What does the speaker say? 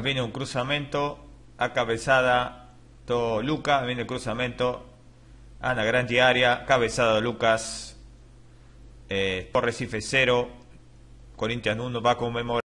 viene un cruzamento a cabezada Lucas, viene el cruzamento Ana la gran diaria, cabezada Lucas, por eh, Recife 0, Corinthians 1 va con Memoria.